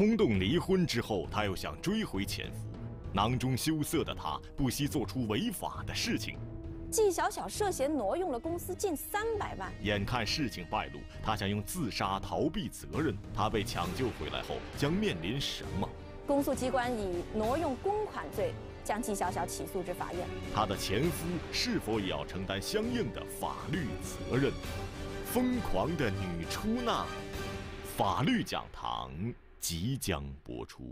冲动离婚之后，他又想追回前夫。囊中羞涩的他，不惜做出违法的事情。季晓晓涉嫌挪用了公司近三百万。眼看事情败露，他想用自杀逃避责任。他被抢救回来后，将面临什么？公诉机关以挪用公款罪将季晓晓起诉至法院。他的前夫是否也要承担相应的法律责任？疯狂的女出纳，法律讲堂。即将播出。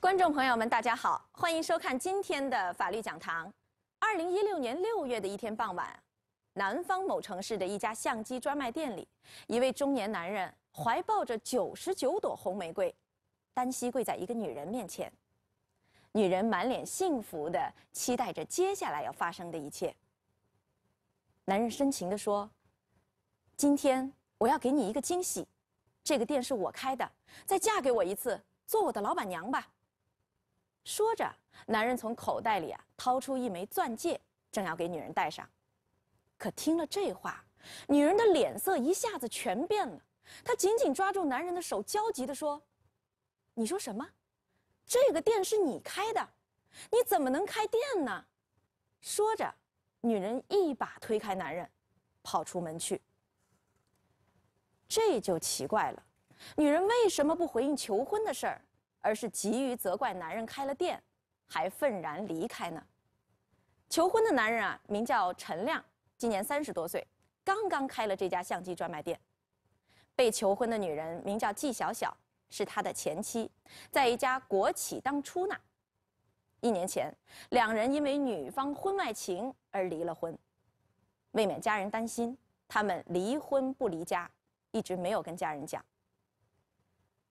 观众朋友们，大家好，欢迎收看今天的法律讲堂。二零一六年六月的一天傍晚，南方某城市的一家相机专卖店里，一位中年男人怀抱着九十九朵红玫瑰，单膝跪在一个女人面前，女人满脸幸福的期待着接下来要发生的一切。男人深情地说：“今天我要给你一个惊喜，这个店是我开的，再嫁给我一次，做我的老板娘吧。”说着，男人从口袋里啊掏出一枚钻戒，正要给女人戴上，可听了这话，女人的脸色一下子全变了。她紧紧抓住男人的手，焦急地说：“你说什么？这个店是你开的？你怎么能开店呢？”说着。女人一把推开男人，跑出门去。这就奇怪了，女人为什么不回应求婚的事儿，而是急于责怪男人开了店，还愤然离开呢？求婚的男人啊，名叫陈亮，今年三十多岁，刚刚开了这家相机专卖店。被求婚的女人名叫季小小，是他的前妻，在一家国企当出纳。一年前，两人因为女方婚外情而离了婚，为免家人担心，他们离婚不离家，一直没有跟家人讲。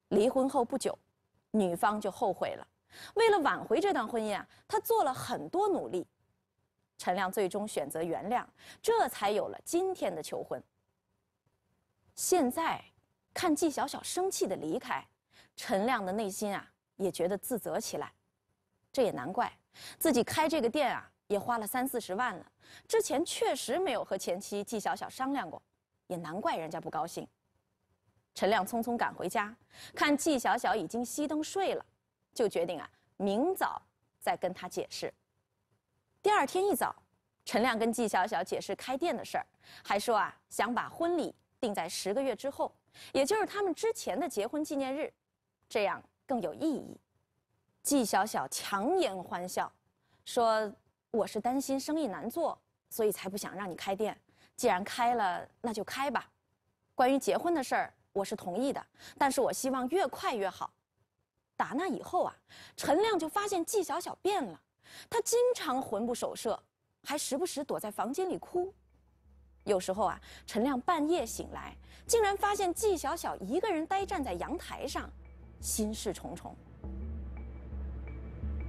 离婚后不久，女方就后悔了，为了挽回这段婚姻啊，她做了很多努力。陈亮最终选择原谅，这才有了今天的求婚。现在，看季小小生气的离开，陈亮的内心啊也觉得自责起来。这也难怪，自己开这个店啊，也花了三四十万了。之前确实没有和前妻纪晓晓商量过，也难怪人家不高兴。陈亮匆匆赶回家，看纪晓晓已经熄灯睡了，就决定啊，明早再跟她解释。第二天一早，陈亮跟纪晓晓解释开店的事儿，还说啊，想把婚礼定在十个月之后，也就是他们之前的结婚纪念日，这样更有意义。纪小小强颜欢笑，说：“我是担心生意难做，所以才不想让你开店。既然开了，那就开吧。关于结婚的事儿，我是同意的，但是我希望越快越好。”打那以后啊，陈亮就发现纪小小变了，他经常魂不守舍，还时不时躲在房间里哭。有时候啊，陈亮半夜醒来，竟然发现纪小小一个人呆站在阳台上，心事重重。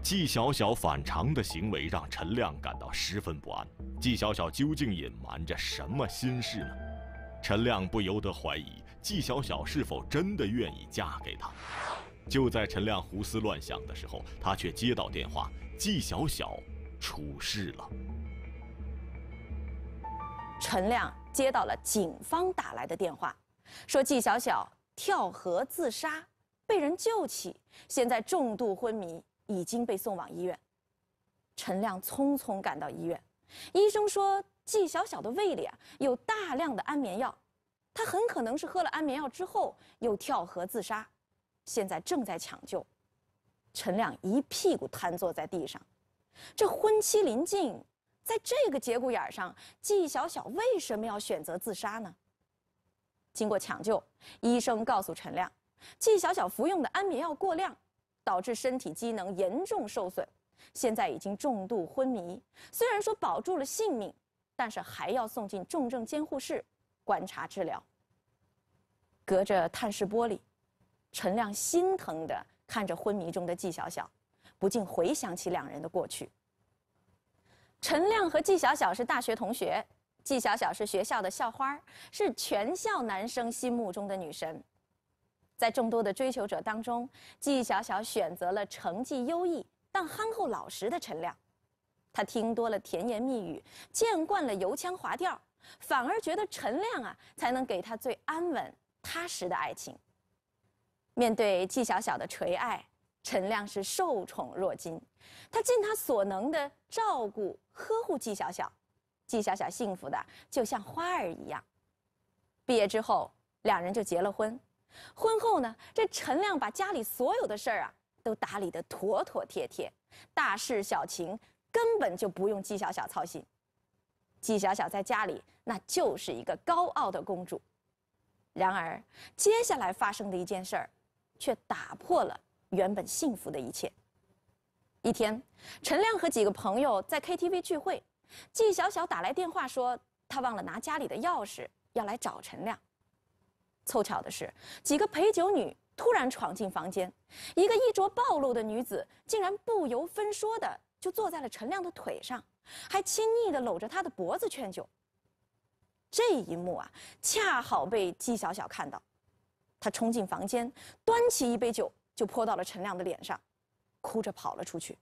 纪小小反常的行为让陈亮感到十分不安。纪小小究竟隐瞒着什么心事呢？陈亮不由得怀疑纪小小是否真的愿意嫁给他。就在陈亮胡思乱想的时候，他却接到电话：纪小小出事了。陈亮接到了警方打来的电话，说纪小小跳河自杀，被人救起，现在重度昏迷。已经被送往医院，陈亮匆匆赶到医院，医生说季小小的胃里啊有大量的安眠药，他很可能是喝了安眠药之后又跳河自杀，现在正在抢救。陈亮一屁股瘫坐在地上，这婚期临近，在这个节骨眼上，季小小为什么要选择自杀呢？经过抢救，医生告诉陈亮，季小小服用的安眠药过量。导致身体机能严重受损，现在已经重度昏迷。虽然说保住了性命，但是还要送进重症监护室观察治疗。隔着探视玻璃，陈亮心疼地看着昏迷中的纪晓晓，不禁回想起两人的过去。陈亮和纪晓晓是大学同学，纪晓晓是学校的校花，是全校男生心目中的女神。在众多的追求者当中，季晓晓选择了成绩优异但憨厚老实的陈亮。她听多了甜言蜜语，见惯了油腔滑调，反而觉得陈亮啊才能给她最安稳踏实的爱情。面对季晓晓的垂爱，陈亮是受宠若惊，他尽他所能的照顾呵护季晓晓，季晓晓幸福的就像花儿一样。毕业之后，两人就结了婚。婚后呢，这陈亮把家里所有的事儿啊都打理得妥妥帖帖，大事小情根本就不用纪小小操心。纪小小在家里那就是一个高傲的公主。然而，接下来发生的一件事儿，却打破了原本幸福的一切。一天，陈亮和几个朋友在 KTV 聚会，纪小小打来电话说她忘了拿家里的钥匙，要来找陈亮。凑巧的是，几个陪酒女突然闯进房间，一个衣着暴露的女子竟然不由分说的就坐在了陈亮的腿上，还亲昵的搂着他的脖子劝酒。这一幕啊，恰好被纪晓晓看到，她冲进房间，端起一杯酒就泼到了陈亮的脸上，哭着跑了出去。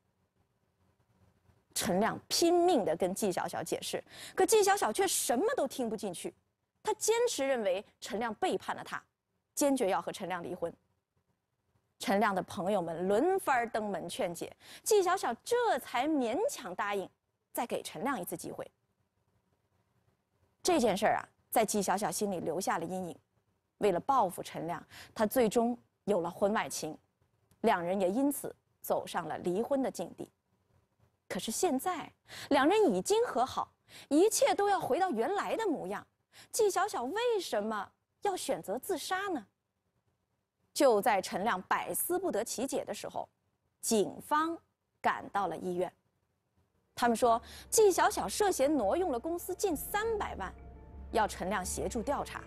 陈亮拼命的跟纪晓晓解释，可纪晓晓却什么都听不进去。他坚持认为陈亮背叛了他，坚决要和陈亮离婚。陈亮的朋友们轮番登门劝解，季小晓这才勉强答应，再给陈亮一次机会。这件事儿啊，在季小小心里留下了阴影。为了报复陈亮，他最终有了婚外情，两人也因此走上了离婚的境地。可是现在，两人已经和好，一切都要回到原来的模样。季小小为什么要选择自杀呢？就在陈亮百思不得其解的时候，警方赶到了医院。他们说，季小小涉嫌挪用了公司近三百万，要陈亮协助调查。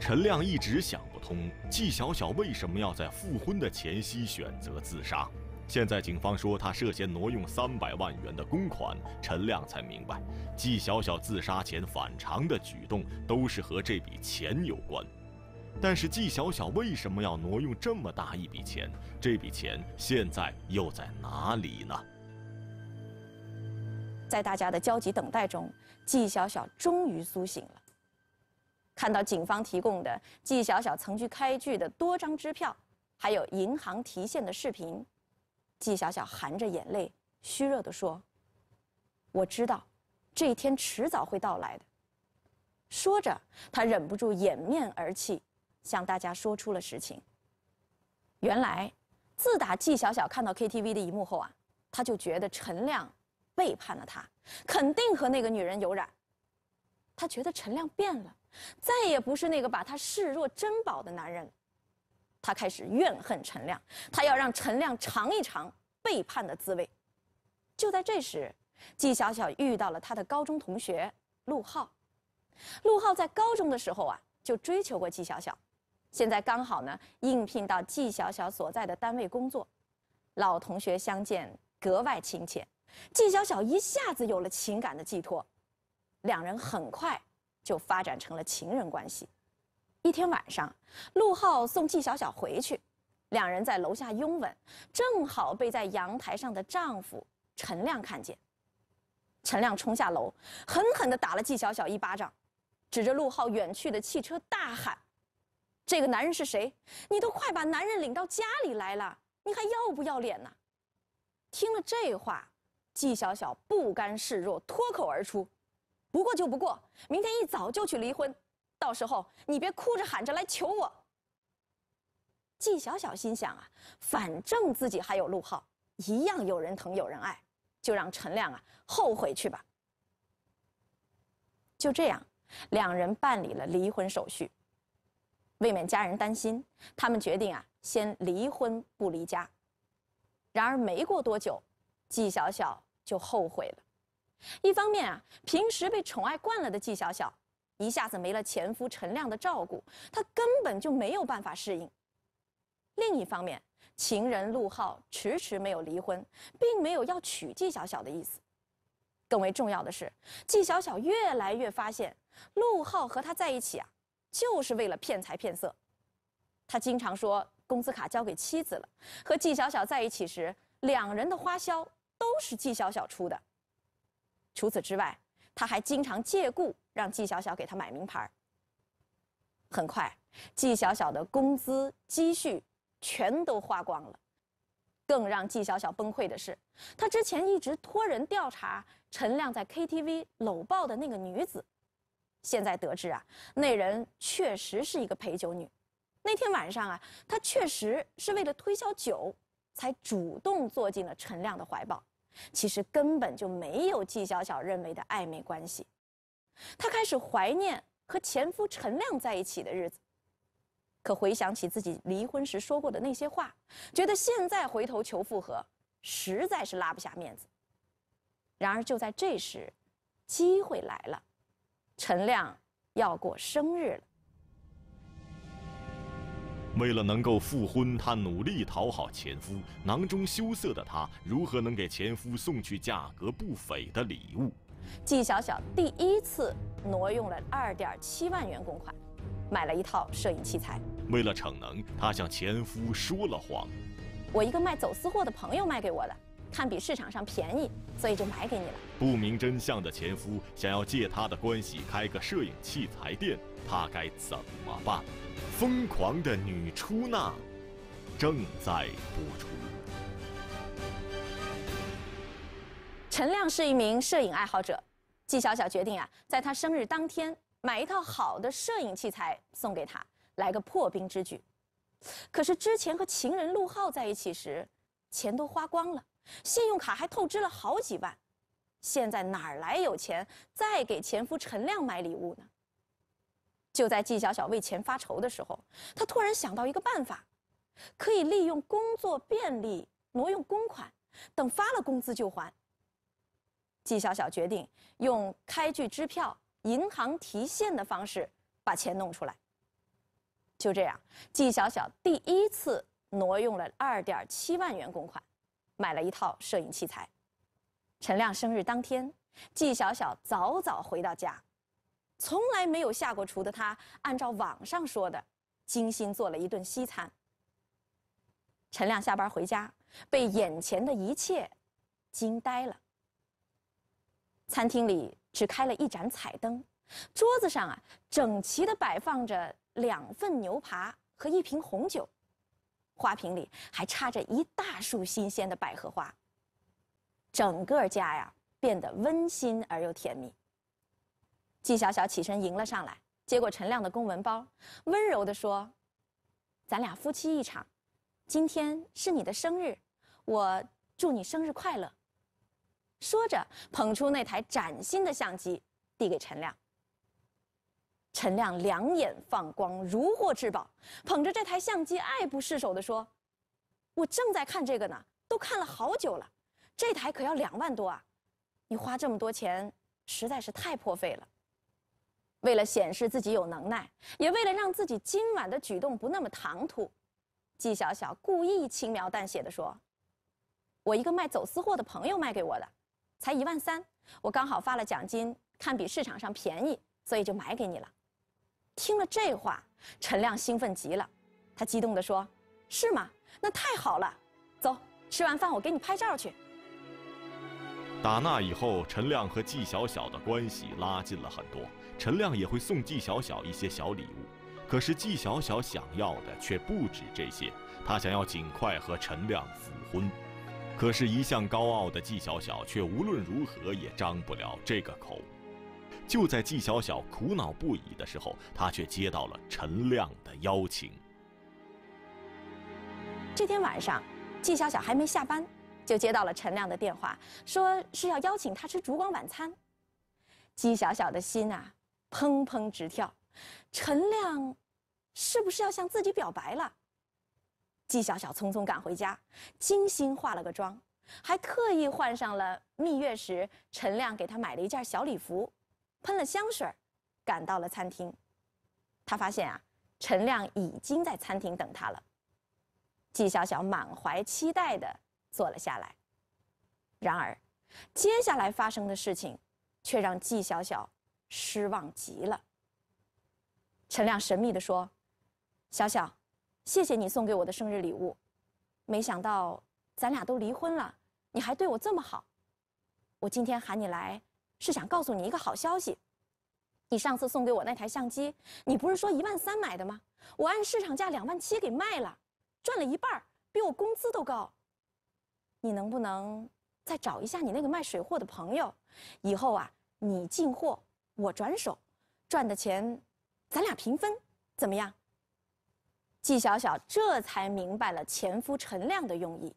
陈亮一直想不通，季小小为什么要在复婚的前夕选择自杀。现在警方说他涉嫌挪用三百万元的公款，陈亮才明白，季小小自杀前反常的举动都是和这笔钱有关。但是季小小为什么要挪用这么大一笔钱？这笔钱现在又在哪里呢？在大家的焦急等待中，季小小终于苏醒了。看到警方提供的季小小曾去开具的多张支票，还有银行提现的视频。季小小含着眼泪，虚弱地说：“我知道，这一天迟早会到来的。”说着，他忍不住掩面而泣，向大家说出了实情。原来，自打季小小看到 KTV 的一幕后啊，他就觉得陈亮背叛了她，肯定和那个女人有染。他觉得陈亮变了，再也不是那个把他视若珍宝的男人。他开始怨恨陈亮，他要让陈亮尝一尝背叛的滋味。就在这时，季小小遇到了她的高中同学陆浩。陆浩在高中的时候啊，就追求过季小小，现在刚好呢应聘到季小小所在的单位工作。老同学相见格外亲切，季小小一下子有了情感的寄托，两人很快就发展成了情人关系。一天晚上，陆浩送纪晓晓回去，两人在楼下拥吻，正好被在阳台上的丈夫陈亮看见。陈亮冲下楼，狠狠地打了纪晓晓一巴掌，指着陆浩远去的汽车大喊：“这个男人是谁？你都快把男人领到家里来了，你还要不要脸呢？”听了这话，纪晓晓不甘示弱，脱口而出：“不过就不过，明天一早就去离婚。”到时候你别哭着喊着来求我。季小小心想啊，反正自己还有陆浩，一样有人疼有人爱，就让陈亮啊后悔去吧。就这样，两人办理了离婚手续。为免家人担心，他们决定啊先离婚不离家。然而没过多久，季小小就后悔了。一方面啊，平时被宠爱惯了的季小小。一下子没了前夫陈亮的照顾，她根本就没有办法适应。另一方面，情人陆浩迟迟没有离婚，并没有要娶纪晓晓的意思。更为重要的是，纪晓晓越来越发现，陆浩和他在一起啊，就是为了骗财骗色。他经常说工资卡交给妻子了，和纪晓晓在一起时，两人的花销都是纪晓晓出的。除此之外，他还经常借故。让纪晓晓给他买名牌很快，纪晓晓的工资积蓄全都花光了。更让纪晓晓崩溃的是，他之前一直托人调查陈亮在 KTV 搂抱的那个女子，现在得知啊，那人确实是一个陪酒女。那天晚上啊，她确实是为了推销酒才主动坐进了陈亮的怀抱，其实根本就没有纪晓晓认为的暧昧关系。她开始怀念和前夫陈亮在一起的日子，可回想起自己离婚时说过的那些话，觉得现在回头求复合，实在是拉不下面子。然而就在这时，机会来了，陈亮要过生日了。为了能够复婚，她努力讨好前夫。囊中羞涩的她，如何能给前夫送去价格不菲的礼物？纪晓晓第一次挪用了二点七万元公款，买了一套摄影器材。为了逞能，她向前夫说了谎：“我一个卖走私货的朋友卖给我的，看比市场上便宜，所以就买给你了。”不明真相的前夫想要借她的关系开个摄影器材店，他该怎么办？疯狂的女出纳正在播出。陈亮是一名摄影爱好者，纪晓晓决定啊，在他生日当天买一套好的摄影器材送给他，来个破冰之举。可是之前和情人陆浩在一起时，钱都花光了，信用卡还透支了好几万，现在哪儿来有钱再给前夫陈亮买礼物呢？就在纪晓晓为钱发愁的时候，她突然想到一个办法，可以利用工作便利挪用公款，等发了工资就还。纪晓晓决定用开具支票、银行提现的方式把钱弄出来。就这样，纪晓晓第一次挪用了二点七万元公款，买了一套摄影器材。陈亮生日当天，纪晓晓早早回到家，从来没有下过厨的他，按照网上说的，精心做了一顿西餐。陈亮下班回家，被眼前的一切惊呆了。餐厅里只开了一盏彩灯，桌子上啊整齐地摆放着两份牛扒和一瓶红酒，花瓶里还插着一大束新鲜的百合花。整个家呀变得温馨而又甜蜜。季小小起身迎了上来，接过陈亮的公文包，温柔地说：“咱俩夫妻一场，今天是你的生日，我祝你生日快乐。”说着，捧出那台崭新的相机，递给陈亮。陈亮两眼放光，如获至宝，捧着这台相机爱不释手地说：“我正在看这个呢，都看了好久了。这台可要两万多啊！你花这么多钱，实在是太破费了。”为了显示自己有能耐，也为了让自己今晚的举动不那么唐突，纪晓小故意轻描淡写的说：“我一个卖走私货的朋友卖给我的。”才一万三，我刚好发了奖金，看比市场上便宜，所以就买给你了。听了这话，陈亮兴奋极了，他激动地说：“是吗？那太好了！走，吃完饭我给你拍照去。”打那以后，陈亮和纪晓晓的关系拉近了很多，陈亮也会送纪晓晓一些小礼物。可是纪晓晓想要的却不止这些，她想要尽快和陈亮复婚。可是，一向高傲的季小小却无论如何也张不了这个口。就在季小小苦恼不已的时候，他却接到了陈亮的邀请。这天晚上，季小小还没下班，就接到了陈亮的电话，说是要邀请他吃烛光晚餐。季小小的心啊，砰砰直跳，陈亮是不是要向自己表白了？纪小小匆匆赶回家，精心化了个妆，还特意换上了蜜月时陈亮给她买的一件小礼服，喷了香水，赶到了餐厅。她发现啊，陈亮已经在餐厅等她了。纪小小满怀期待的坐了下来，然而，接下来发生的事情，却让纪小小失望极了。陈亮神秘地说：“小小。”谢谢你送给我的生日礼物，没想到咱俩都离婚了，你还对我这么好。我今天喊你来，是想告诉你一个好消息。你上次送给我那台相机，你不是说一万三买的吗？我按市场价两万七给卖了，赚了一半，比我工资都高。你能不能再找一下你那个卖水货的朋友？以后啊，你进货，我转手，赚的钱，咱俩平分，怎么样？季小小这才明白了前夫陈亮的用意。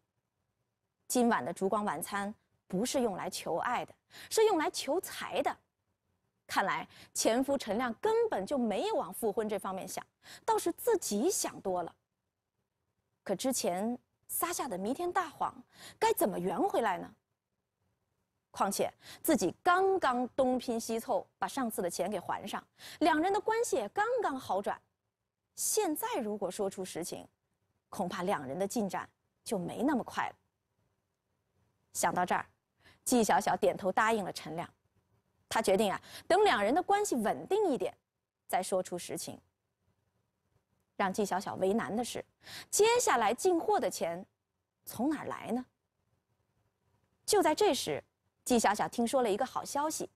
今晚的烛光晚餐不是用来求爱的，是用来求财的。看来前夫陈亮根本就没有往复婚这方面想，倒是自己想多了。可之前撒下的弥天大谎，该怎么圆回来呢？况且自己刚刚东拼西凑把上次的钱给还上，两人的关系也刚刚好转。现在如果说出实情，恐怕两人的进展就没那么快了。想到这儿，纪小小点头答应了陈亮，他决定啊，等两人的关系稳定一点，再说出实情。让纪小小为难的是，接下来进货的钱从哪儿来呢？就在这时，纪小小听说了一个好消息，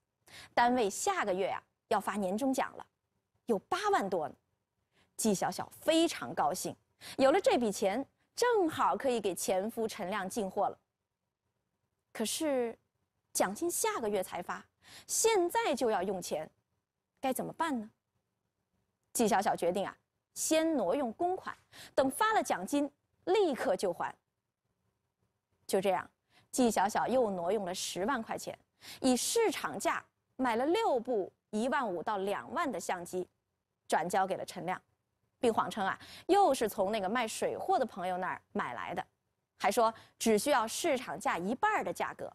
单位下个月啊要发年终奖了，有八万多呢。季小小非常高兴，有了这笔钱，正好可以给前夫陈亮进货了。可是，奖金下个月才发，现在就要用钱，该怎么办呢？季小小决定啊，先挪用公款，等发了奖金立刻就还。就这样，季小小又挪用了十万块钱，以市场价买了六部一万五到两万的相机，转交给了陈亮。并谎称啊，又是从那个卖水货的朋友那儿买来的，还说只需要市场价一半的价格。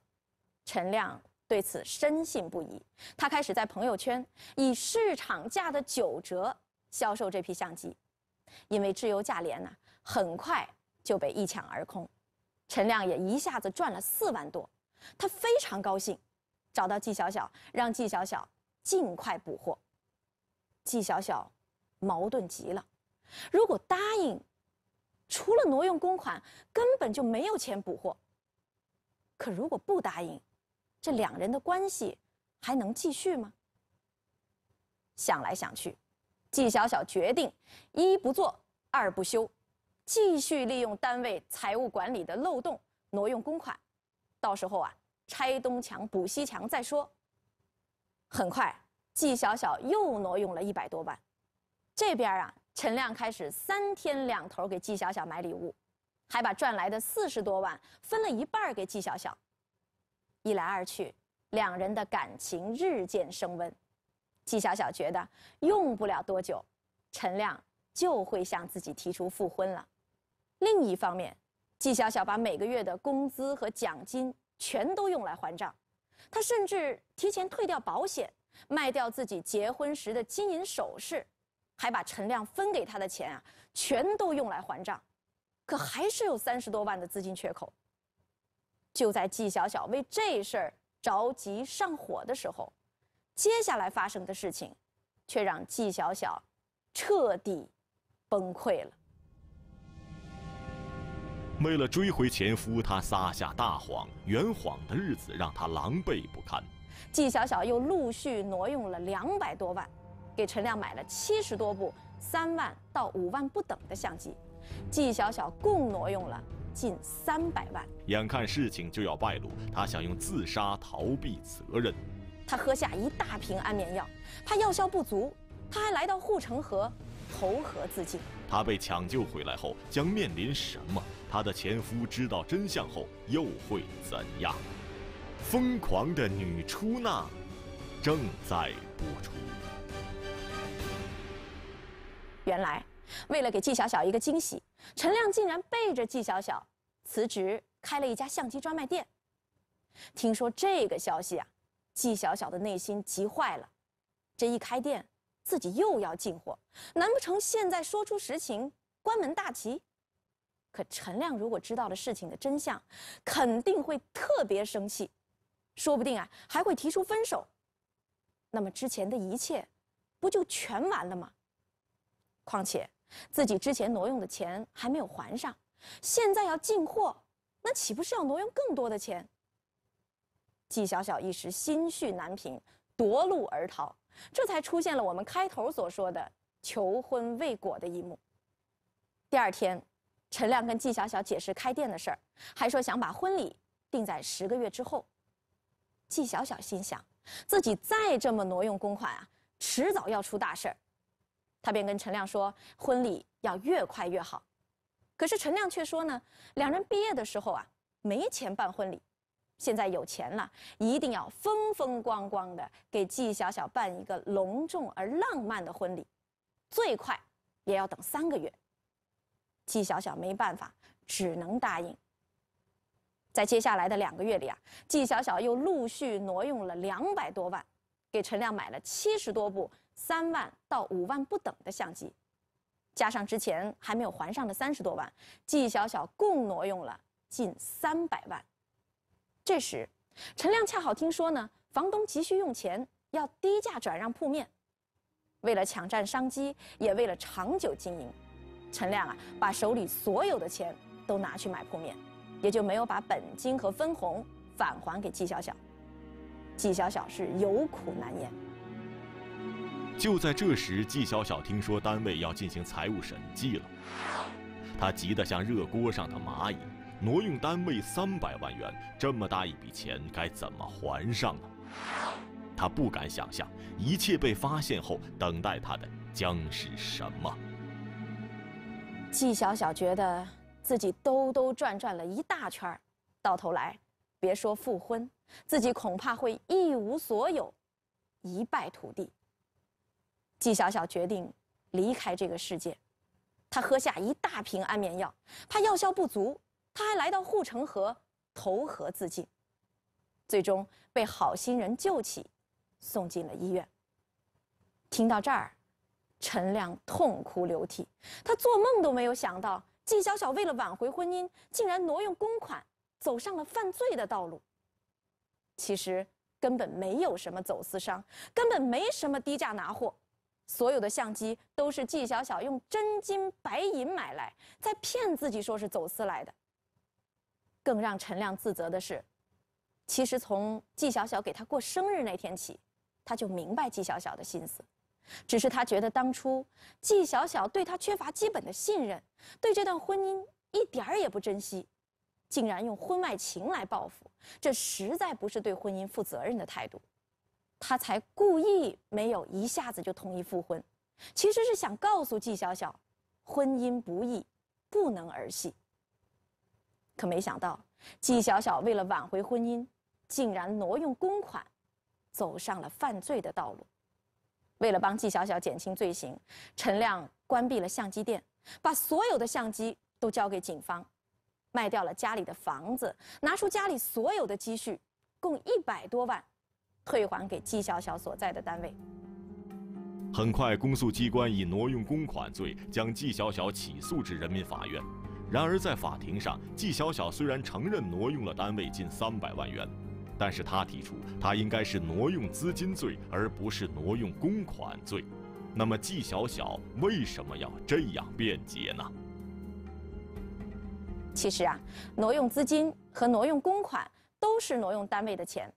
陈亮对此深信不疑，他开始在朋友圈以市场价的九折销售这批相机，因为质优价廉呢，很快就被一抢而空。陈亮也一下子赚了四万多，他非常高兴，找到季小小，让季小小尽快补货。季小小矛盾极了。如果答应，除了挪用公款，根本就没有钱补货。可如果不答应，这两人的关系还能继续吗？想来想去，季小小决定一不做二不休，继续利用单位财务管理的漏洞挪用公款，到时候啊，拆东墙补西墙再说。很快，季小小又挪用了一百多万，这边啊。陈亮开始三天两头给纪晓晓买礼物，还把赚来的四十多万分了一半给纪晓晓。一来二去，两人的感情日渐升温。纪晓晓觉得用不了多久，陈亮就会向自己提出复婚了。另一方面，纪晓晓把每个月的工资和奖金全都用来还账，她甚至提前退掉保险，卖掉自己结婚时的金银首饰。还把陈亮分给他的钱啊，全都用来还账，可还是有三十多万的资金缺口。就在纪晓晓为这事儿着急上火的时候，接下来发生的事情，却让纪晓晓彻底崩溃了。为了追回前夫，她撒下大谎，圆谎的日子让她狼狈不堪。纪晓晓又陆续挪用了两百多万。给陈亮买了七十多部三万到五万不等的相机，纪晓晓共挪用了近三百万。眼看事情就要败露，他想用自杀逃避责任。他喝下一大瓶安眠药，怕药效不足，他还来到护城河，投河自尽。他被抢救回来后将面临什么？他的前夫知道真相后又会怎样？疯狂的女出纳，正在播出。原来，为了给纪晓晓一个惊喜，陈亮竟然背着纪晓晓辞职，开了一家相机专卖店。听说这个消息啊，纪晓晓的内心急坏了。这一开店，自己又要进货，难不成现在说出实情，关门大吉？可陈亮如果知道了事情的真相，肯定会特别生气，说不定啊还会提出分手。那么之前的一切，不就全完了吗？况且，自己之前挪用的钱还没有还上，现在要进货，那岂不是要挪用更多的钱？季小小一时心绪难平，夺路而逃，这才出现了我们开头所说的求婚未果的一幕。第二天，陈亮跟季小小解释开店的事儿，还说想把婚礼定在十个月之后。季小小心想，自己再这么挪用公款啊，迟早要出大事儿。他便跟陈亮说，婚礼要越快越好。可是陈亮却说呢，两人毕业的时候啊，没钱办婚礼，现在有钱了，一定要风风光光的给季小小办一个隆重而浪漫的婚礼，最快也要等三个月。季小小没办法，只能答应。在接下来的两个月里啊，季小小又陆续挪用了两百多万，给陈亮买了七十多部。三万到五万不等的相机，加上之前还没有还上的三十多万，纪晓晓共挪用了近三百万。这时，陈亮恰好听说呢，房东急需用钱，要低价转让铺面。为了抢占商机，也为了长久经营，陈亮啊，把手里所有的钱都拿去买铺面，也就没有把本金和分红返还给纪晓晓。纪晓晓是有苦难言。就在这时，纪晓晓听说单位要进行财务审计了，他急得像热锅上的蚂蚁。挪用单位三百万元，这么大一笔钱，该怎么还上呢？他不敢想象，一切被发现后，等待他的将是什么。纪晓晓觉得自己兜兜转转了一大圈到头来，别说复婚，自己恐怕会一无所有，一败涂地。纪晓晓决定离开这个世界，她喝下一大瓶安眠药，怕药效不足，她还来到护城河投河自尽，最终被好心人救起，送进了医院。听到这儿，陈亮痛哭流涕，他做梦都没有想到，纪晓晓为了挽回婚姻，竟然挪用公款，走上了犯罪的道路。其实根本没有什么走私商，根本没什么低价拿货。所有的相机都是纪晓晓用真金白银买来，在骗自己说是走私来的。更让陈亮自责的是，其实从纪晓晓给他过生日那天起，他就明白纪晓晓的心思，只是他觉得当初纪晓晓对他缺乏基本的信任，对这段婚姻一点儿也不珍惜，竟然用婚外情来报复，这实在不是对婚姻负责任的态度。他才故意没有一下子就同意复婚，其实是想告诉季小小，婚姻不易，不能儿戏。可没想到，季小小为了挽回婚姻，竟然挪用公款，走上了犯罪的道路。为了帮季小小减轻罪行，陈亮关闭了相机店，把所有的相机都交给警方，卖掉了家里的房子，拿出家里所有的积蓄，共一百多万。退还给季晓晓所在的单位。很快，公诉机关以挪用公款罪将季晓晓起诉至人民法院。然而，在法庭上，季晓晓虽然承认挪用了单位近三百万元，但是他提出他应该是挪用资金罪，而不是挪用公款罪。那么，季晓晓为什么要这样辩解呢？其实啊，挪用资金和挪用公款都是挪用单位的钱。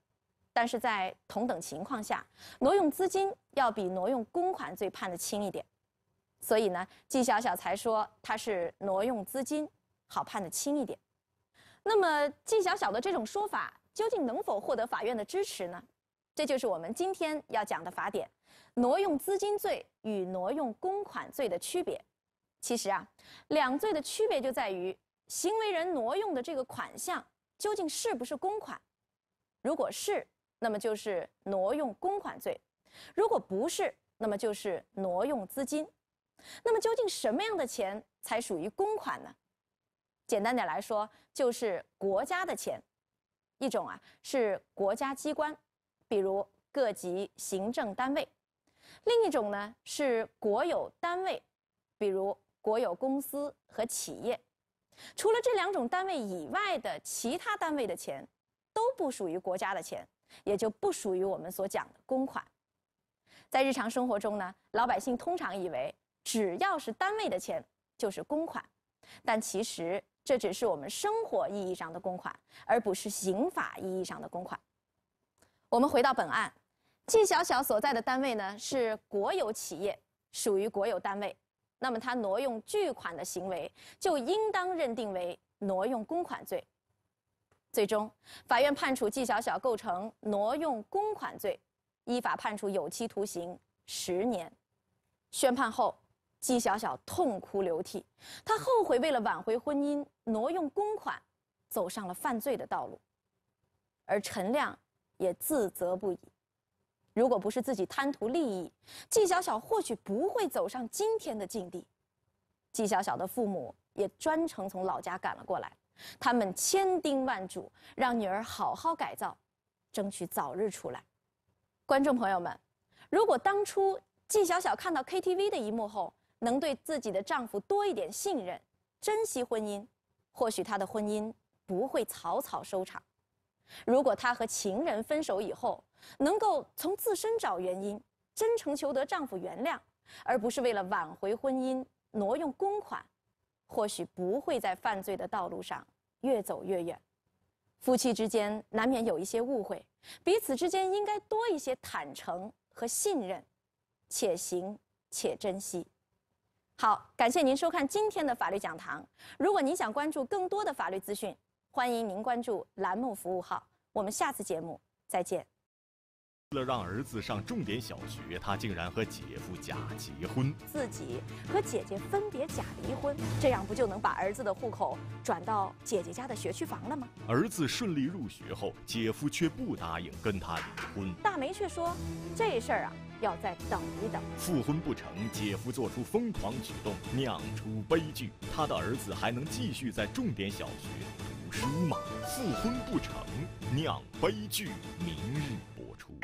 但是在同等情况下，挪用资金要比挪用公款罪判的轻一点，所以呢，纪晓晓才说他是挪用资金，好判的轻一点。那么纪晓晓的这种说法究竟能否获得法院的支持呢？这就是我们今天要讲的法典，挪用资金罪与挪用公款罪的区别。其实啊，两罪的区别就在于行为人挪用的这个款项究竟是不是公款，如果是。那么就是挪用公款罪，如果不是，那么就是挪用资金。那么究竟什么样的钱才属于公款呢？简单点来说，就是国家的钱。一种啊是国家机关，比如各级行政单位；另一种呢是国有单位，比如国有公司和企业。除了这两种单位以外的其他单位的钱，都不属于国家的钱。也就不属于我们所讲的公款。在日常生活中呢，老百姓通常以为只要是单位的钱就是公款，但其实这只是我们生活意义上的公款，而不是刑法意义上的公款。我们回到本案，季小小所在的单位呢是国有企业，属于国有单位，那么他挪用巨款的行为就应当认定为挪用公款罪。最终，法院判处季小小构成挪用公款罪，依法判处有期徒刑十年。宣判后，季小小痛哭流涕，她后悔为了挽回婚姻挪用公款，走上了犯罪的道路。而陈亮也自责不已，如果不是自己贪图利益，季小小或许不会走上今天的境地。季小小的父母也专程从老家赶了过来。他们千叮万嘱，让女儿好好改造，争取早日出来。观众朋友们，如果当初纪晓晓看到 KTV 的一幕后，能对自己的丈夫多一点信任，珍惜婚姻，或许她的婚姻不会草草收场。如果她和情人分手以后，能够从自身找原因，真诚求得丈夫原谅，而不是为了挽回婚姻挪用公款。或许不会在犯罪的道路上越走越远。夫妻之间难免有一些误会，彼此之间应该多一些坦诚和信任，且行且珍惜。好，感谢您收看今天的法律讲堂。如果您想关注更多的法律资讯，欢迎您关注栏目服务号。我们下次节目再见。为了让儿子上重点小学，他竟然和姐夫假结婚，自己和姐姐分别假离婚，这样不就能把儿子的户口转到姐姐家的学区房了吗？儿子顺利入学后，姐夫却不答应跟他离婚。大梅却说，这事儿啊，要再等一等。复婚不成，姐夫做出疯狂举动，酿出悲剧。他的儿子还能继续在重点小学读书吗？复婚不成酿悲剧，明日播出。